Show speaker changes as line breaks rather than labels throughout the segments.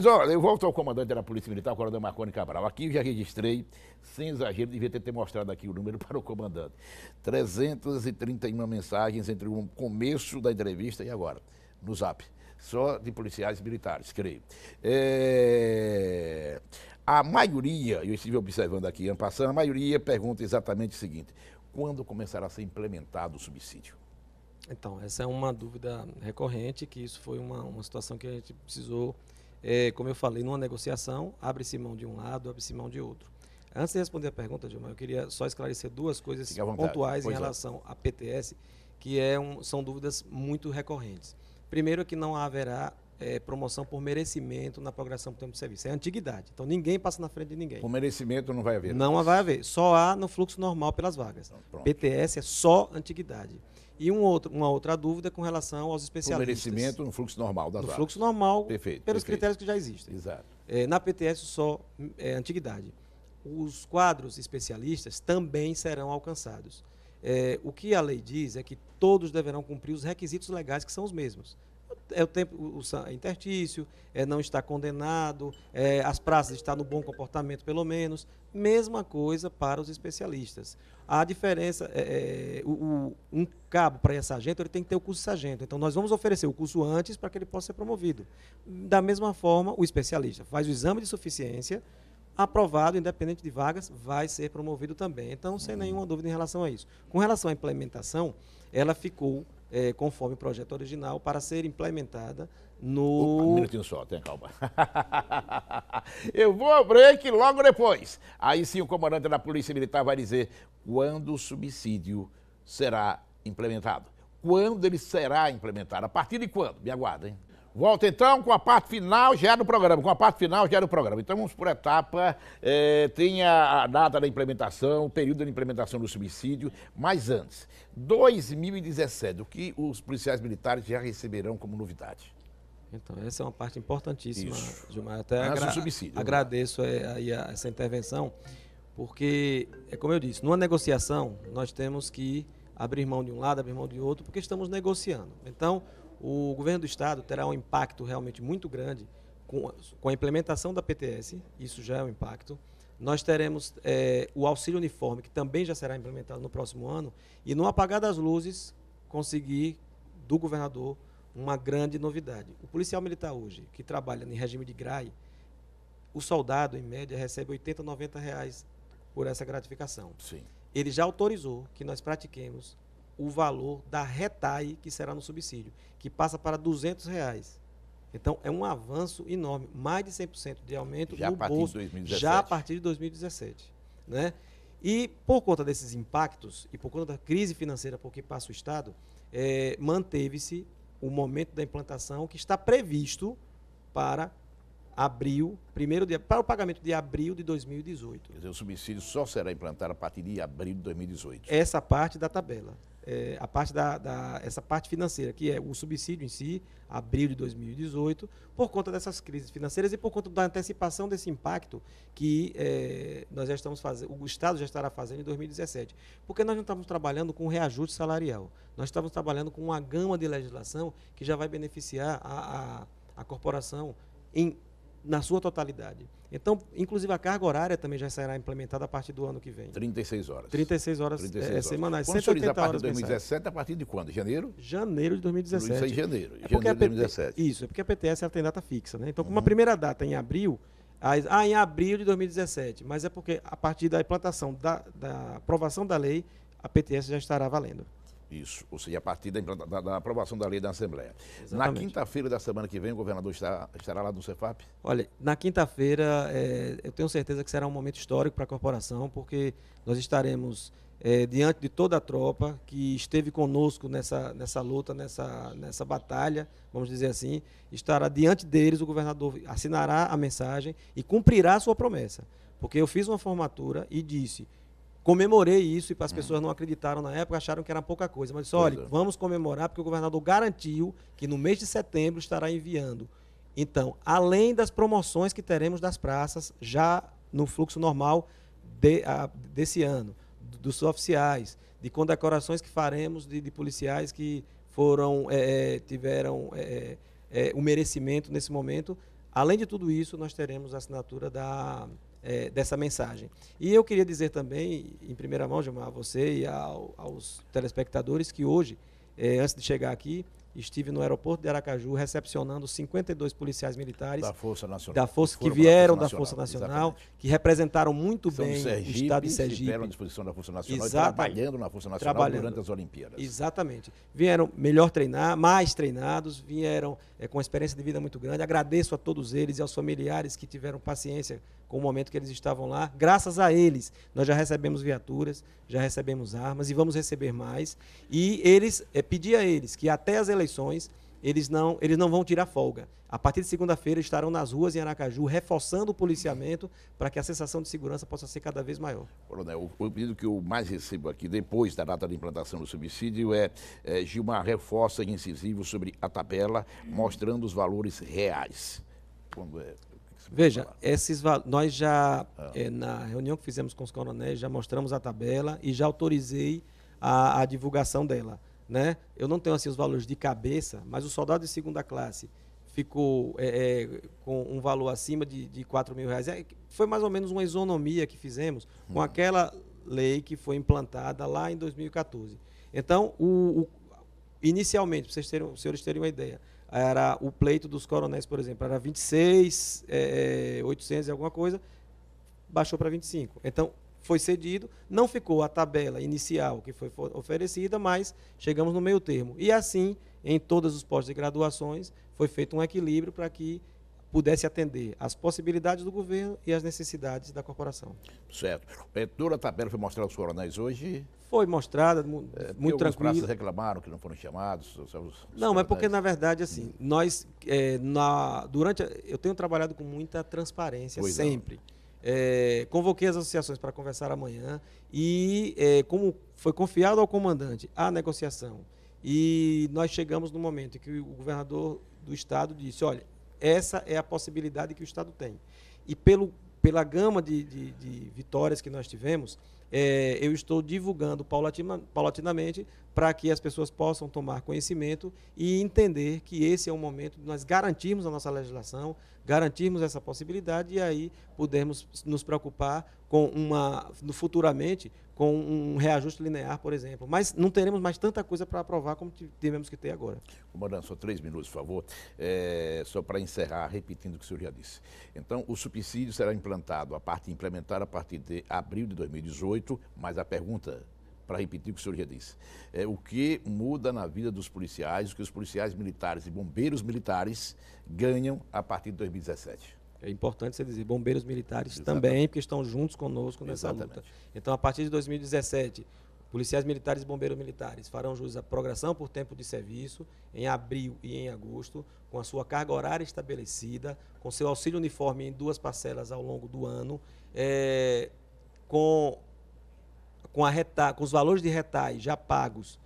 Mas olha, eu volto ao comandante da Polícia Militar, o Coronel Marconi Cabral. Aqui eu já registrei, sem exagero, devia ter, mostrado aqui o número para o comandante. 331 mensagens entre o começo da entrevista e agora, no zap. Só de policiais militares, creio. É... A maioria, eu estive observando aqui ano passado, a maioria pergunta exatamente o seguinte: quando começará a ser implementado o subsídio? Então,
essa é uma dúvida recorrente, que isso foi uma, uma situação que a gente precisou é, como eu falei, numa negociação, abre-se mão de um lado, abre-se mão de outro. Antes de responder a pergunta, Gilmar, eu queria só esclarecer duas coisas pontuais pois em é. relação é. à PTS, que é um, são dúvidas muito recorrentes. Primeiro, é que não haverá é, promoção por merecimento na progressão do tempo de serviço. É antiguidade. Então ninguém passa na frente de ninguém. Por
merecimento não vai haver. Não, não vai haver. Só
há no fluxo normal pelas vagas. Então, PTS é só antiguidade. E um outro, uma outra dúvida com relação aos especialistas. O merecimento no fluxo normal das no fluxo normal, perfeito, pelos perfeito. critérios que já existem. Exato. É, na PTS só é, antiguidade. Os quadros especialistas também serão alcançados. É, o que a lei diz é que todos deverão cumprir os requisitos legais que são os mesmos é o tempo, o, é intertício, é não estar condenado, é, as praças estar no bom comportamento, pelo menos. Mesma coisa para os especialistas. A diferença é, é o, o, um cabo para ir sargento, ele tem que ter o curso sargento. Então, nós vamos oferecer o curso antes para que ele possa ser promovido. Da mesma forma, o especialista faz o exame de suficiência, aprovado, independente de vagas, vai ser promovido também. Então, sem uhum. nenhuma dúvida em relação a isso. Com relação à implementação, ela ficou é, conforme o projeto original, para ser implementada no. Opa, um minutinho
só, tenha calma. Eu vou ao break logo depois. Aí sim o comandante da Polícia Militar vai dizer quando o subsídio será implementado. Quando ele será implementado? A partir de quando? Me aguardem. Volta então com a parte final já do programa, com a parte final já do programa. Então vamos por etapa, eh, tem a, data da implementação, o período da implementação do subsídio, mas antes, 2017, o que os policiais militares já receberão como novidade? Então, essa é uma parte importantíssima, Isso. Gilmar. Até agra subsídio, né? agradeço é, aí essa intervenção, porque,
é como eu disse, numa negociação nós temos que abrir mão de um lado, abrir mão de outro, porque estamos negociando. Então, o governo do Estado terá um impacto realmente muito grande com, com a implementação da PTS, isso já é um impacto. Nós teremos é, o auxílio uniforme, que também já será implementado no próximo ano, e no apagar das luzes, conseguir do governador uma grande novidade. O policial militar hoje, que trabalha em regime de GRAI, o soldado, em média, recebe 80, 90 reais por essa gratificação. Sim. Ele já autorizou que nós pratiquemos o valor da retai que será no subsídio, que passa para R$ 200. Reais. Então, é um avanço enorme, mais de 100% de aumento já no bolso, já a partir de 2017. Né? E por conta desses impactos e por conta da crise financeira por que passa o Estado, é, manteve-se o momento da implantação que está previsto para
abril, primeiro dia, para o pagamento de abril de 2018. Quer dizer, o subsídio só será implantado a partir de abril de 2018.
Essa parte da tabela. É, a parte da, da, essa parte financeira, que é o subsídio em si, abril de 2018, por conta dessas crises financeiras e por conta da antecipação desse impacto que é, nós já estamos fazendo, o Estado já estará fazendo em 2017. Porque nós não estamos trabalhando com reajuste salarial, nós estamos trabalhando com uma gama de legislação que já vai beneficiar a, a, a corporação em na sua totalidade. Então, inclusive a carga horária também já será implementada a partir do ano que vem.
36 horas. 36 horas 36 é, horas. semanais. Quando 180 a partir horas de 2017, mensais. a partir de quando? Janeiro? Janeiro de 2017. Isso aí, janeiro. É janeiro de 2017.
Isso, é porque a PTS ela tem data fixa, né? Então, como uhum. a primeira data é em abril, ah, em abril de 2017, mas é porque a partir da implantação, da, da aprovação da lei, a PTS já estará valendo.
Isso, ou seja, a partir da, da, da aprovação da lei da Assembleia. Exatamente. Na quinta-feira da semana que vem, o governador estará, estará lá no Cefap?
Olha, na quinta-feira, é, eu tenho certeza que será um momento histórico para a corporação, porque nós estaremos é, diante de toda a tropa que esteve conosco nessa, nessa luta, nessa, nessa batalha, vamos dizer assim, estará diante deles, o governador assinará a mensagem e cumprirá a sua promessa. Porque eu fiz uma formatura e disse comemorei isso e as uhum. pessoas não acreditaram na época, acharam que era pouca coisa. Mas disse, olha, é. vamos comemorar porque o governador garantiu que no mês de setembro estará enviando. Então, além das promoções que teremos das praças já no fluxo normal de, a, desse ano, dos oficiais, de condecorações que faremos de, de policiais que foram é, é tiveram é, é, é, o merecimento nesse momento, além de tudo isso, nós teremos a assinatura da é, dessa mensagem. E eu queria dizer também, em primeira mão, Gilmar, a você e ao, aos telespectadores, que hoje, é, antes de chegar aqui, Estive no aeroporto de Aracaju recepcionando 52 policiais militares da Força Nacional, da força, que, que vieram da Força Nacional, que representaram muito São bem Sergipe, o Estado de Sergipe. Estiveram à disposição da Força Nacional trabalhando na Força Nacional trabalhando. durante as Olimpíadas.
Exatamente.
Vieram melhor treinar, mais treinados, vieram é, com uma experiência de vida muito grande. Agradeço a todos eles e aos familiares que tiveram paciência com o momento que eles estavam lá. Graças a eles, nós já recebemos viaturas, já recebemos armas e vamos receber mais. E eles, é, pedi a eles que até as eleições eleições, eles não, eles não vão tirar folga. A partir de segunda-feira estarão nas ruas em Aracaju, reforçando o policiamento para que a sensação de segurança possa ser cada vez maior.
Coronel, o pedido que eu mais recebo aqui depois da data de implantação do subsídio é, é Gilmar reforça incisivo sobre a tabela, mostrando os valores reais. Quando é,
Veja, esses nós já, ah. é, na reunião que fizemos com os coronéis, já mostramos a tabela e já autorizei a, a divulgação dela né? Eu não tenho assim os valores de cabeça, mas o soldado de segunda classe ficou é, é, com um valor acima de, de 4 mil reais. É, foi mais ou menos uma isonomia que fizemos hum. com uhum. aquela lei que foi implantada lá em 2014. Então, o, o inicialmente, para vocês terem, os senhores terem uma ideia, era o pleito dos coronéis, por exemplo, era 26, 800 é, é, e alguma coisa, baixou para 25. Então, foi cedido, não ficou a tabela inicial que foi oferecida, mas chegamos no meio termo. E assim, em todos os postos de graduações, foi feito um equilíbrio para que pudesse atender às possibilidades do governo e às necessidades da corporação.
Certo. É, toda a tabela foi mostrada aos coronéis hoje? Foi
mostrada, é, muito é, muito tranquilo. Os
reclamaram que não foram chamados? Os, os não, mas porque, na verdade, assim,
hum. nós, é, na, durante, eu tenho trabalhado com muita transparência pois é. sempre. Não. É, convoquei as associações para conversar amanhã e, é, como foi confiado ao comandante a negociação, e nós chegamos no momento em que o governador do Estado disse: olha, essa é a possibilidade que o Estado tem. E pelo pela gama de, de, de vitórias que nós tivemos, é, eu estou divulgando paulatinamente para que as pessoas possam tomar conhecimento e entender que esse é o momento de nós garantirmos a nossa legislação, garantirmos essa possibilidade e aí pudermos nos preocupar com uma, futuramente, com um reajuste linear, por exemplo. Mas não teremos mais tanta coisa para aprovar como tivemos que ter
agora. Comandante, só três minutos, por favor. É, só para encerrar, repetindo o que o senhor já disse. Então, o subsídio será implantado, a parte implementada a partir de abril de 2018, mas a pergunta para repetir o que o senhor já disse. É, o que muda na vida dos policiais, o que os policiais militares e bombeiros militares ganham a partir de 2017? É importante você dizer, bombeiros militares Exatamente. também,
porque estão juntos conosco nessa Exatamente.
luta. Então, a partir
de 2017, policiais militares e bombeiros militares farão jus à progressão por tempo de serviço em abril e em agosto, com a sua carga horária estabelecida, com seu auxílio uniforme em duas parcelas ao longo do ano, é, com, com, a reta, com os valores de retais já pagos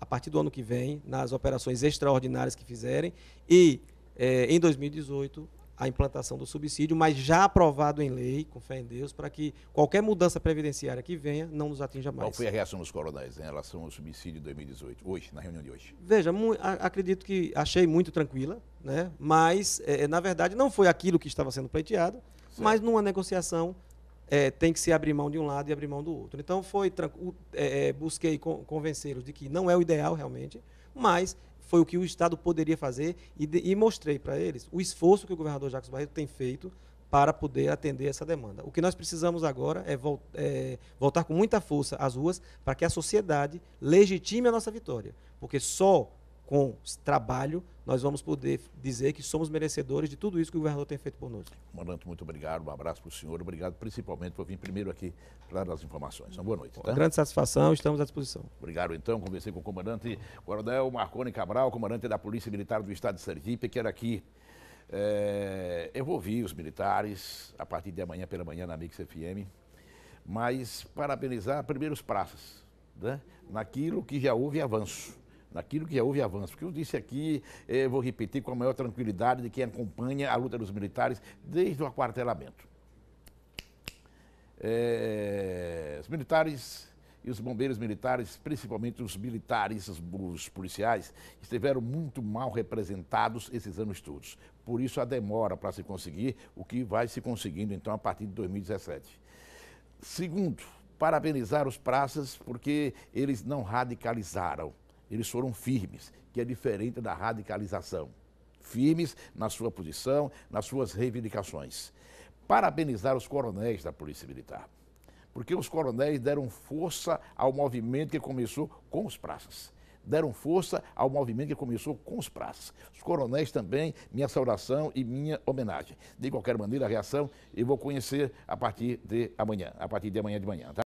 a partir do ano que vem, nas operações extraordinárias que fizerem, e é, em 2018 a implantação do subsídio, mas já aprovado em lei, com fé em Deus, para que qualquer mudança previdenciária que venha não nos atinja mais. Qual foi a
reação dos coronéis em relação ao subsídio de 2018, hoje, na reunião de hoje? Veja,
acredito que achei muito tranquila, né? mas, é, é, na verdade, não foi aquilo que estava sendo pleiteado, certo. mas numa negociação é, tem que se abrir mão de um lado e abrir mão do outro. Então, foi é, é, busquei convencê-los de que não é o ideal realmente, mas foi o que o Estado poderia fazer e, de, e mostrei para eles o esforço que o governador Jacques Barreto tem feito para poder atender essa demanda. O que nós precisamos agora é, vol é, voltar com muita força às ruas para que a sociedade legitime a nossa vitória, porque só com trabalho, nós vamos poder dizer que somos merecedores de tudo isso que o governador tem feito por
nós. Comandante, muito obrigado, um abraço para o senhor, obrigado principalmente por vir primeiro aqui para dar as informações. Uma boa noite. Tá? Grande satisfação,
estamos à disposição.
Obrigado então, conversei com o comandante Coronel Marconi Cabral, comandante da Polícia Militar do Estado de Sergipe, que era aqui. É, eu vou ouvir os militares a partir de amanhã pela manhã na Mix FM, mas parabenizar primeiro os praças, né? naquilo que já houve avanço naquilo que já é, houve avanço. Porque eu disse aqui, eh, vou repetir com a maior tranquilidade de quem acompanha a luta dos militares desde o aquartelamento. É, os militares e os bombeiros militares, principalmente os militares, os, os policiais, estiveram muito mal representados esses anos todos. Por isso a demora para se conseguir o que vai se conseguindo então a partir de 2017. Segundo, parabenizar os praças porque eles não radicalizaram eles foram firmes, que é diferente da radicalização. Firmes na sua posição, nas suas reivindicações. Parabenizar os coronéis da Polícia Militar, porque os coronéis deram força ao movimento que começou com os praças deram força ao movimento que começou com os praças. Os coronéis também, minha saudação e minha homenagem. De qualquer maneira, a reação eu vou conhecer a partir de amanhã, a partir de amanhã de manhã, tá?